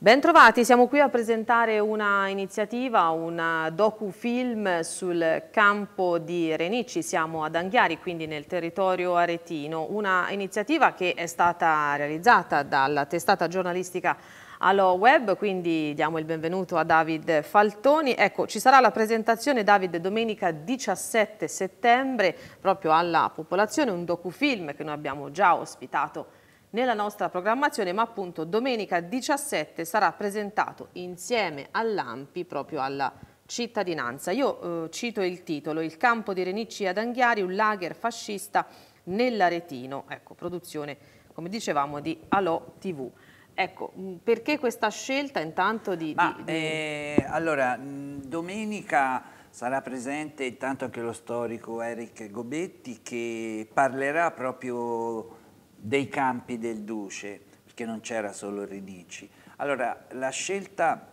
Bentrovati, siamo qui a presentare una iniziativa, un docufilm sul campo di Renici, siamo ad Anghiari, quindi nel territorio aretino, una iniziativa che è stata realizzata dalla testata giornalistica allo web, quindi diamo il benvenuto a David Faltoni. Ecco, ci sarà la presentazione David domenica 17 settembre proprio alla popolazione, un docufilm che noi abbiamo già ospitato nella nostra programmazione, ma appunto domenica 17 sarà presentato insieme all'AMPI proprio alla cittadinanza. Io eh, cito il titolo, Il campo di Renicci ad Anghiari, un lager fascista nell'Aretino, ecco, produzione, come dicevamo, di Alò TV. Ecco, mm, perché questa scelta intanto di... Ma, di, di... Eh, allora, mm, domenica sarà presente intanto anche lo storico Eric Gobetti che parlerà proprio dei campi del Duce, perché non c'era solo Rinici. Allora, la scelta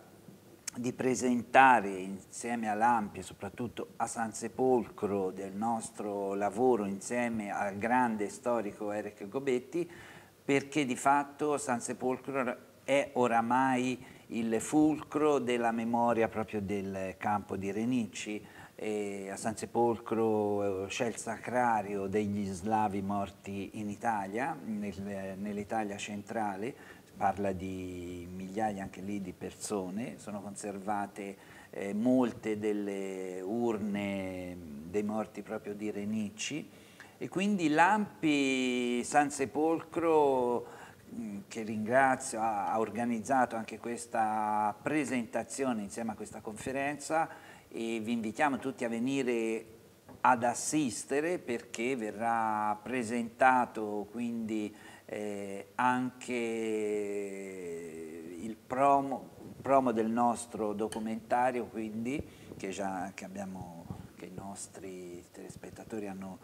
di presentare insieme a Lampi e soprattutto a San Sepolcro, del nostro lavoro insieme al grande storico Eric Gobetti, perché di fatto San Sepolcro è oramai il fulcro della memoria proprio del campo di Renici, eh, a San Sepolcro eh, c'è il sacrario degli slavi morti in Italia, nel, nell'Italia centrale, parla di migliaia anche lì di persone, sono conservate eh, molte delle urne mm, dei morti proprio di Renicci e quindi Lampi San Sepolcro mm, che ringrazio, ha organizzato anche questa presentazione insieme a questa conferenza e vi invitiamo tutti a venire ad assistere perché verrà presentato quindi eh, anche il promo, promo, del nostro documentario quindi che, già, che, abbiamo, che i nostri telespettatori hanno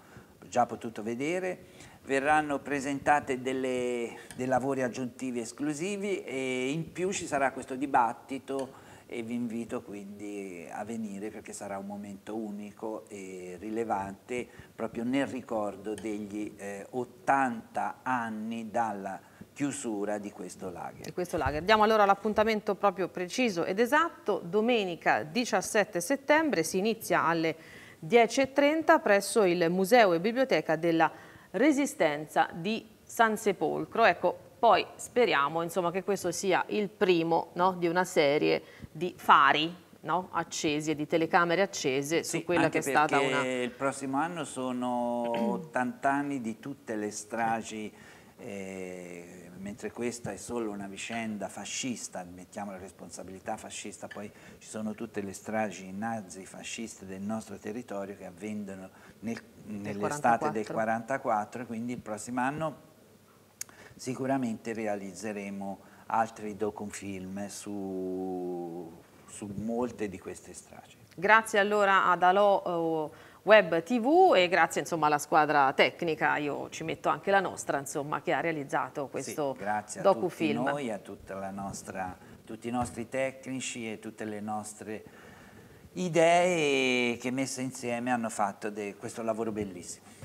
già potuto vedere verranno presentate delle, dei lavori aggiuntivi esclusivi e in più ci sarà questo dibattito e vi invito quindi a venire perché sarà un momento unico e rilevante proprio nel ricordo degli eh, 80 anni dalla chiusura di questo lager. Di questo lager. Diamo allora l'appuntamento proprio preciso ed esatto, domenica 17 settembre si inizia alle 10.30 presso il Museo e Biblioteca della Resistenza di San Sepolcro. Ecco, poi speriamo insomma, che questo sia il primo no, di una serie di fari no, accesi e di telecamere accese sì, su quella che è stata una... il prossimo anno sono 80 anni di tutte le stragi eh, mentre questa è solo una vicenda fascista, mettiamo la responsabilità fascista, poi ci sono tutte le stragi nazi-fasciste del nostro territorio che avvengono nel, nell'estate del 44, quindi il prossimo anno sicuramente realizzeremo altri docufilm su, su molte di queste strage. Grazie allora ad Alò eh, Web TV e grazie insomma, alla squadra tecnica, io ci metto anche la nostra insomma, che ha realizzato questo sì, grazie docufilm. Grazie a tutti noi, a nostra, tutti i nostri tecnici e tutte le nostre idee che messe insieme hanno fatto questo lavoro bellissimo.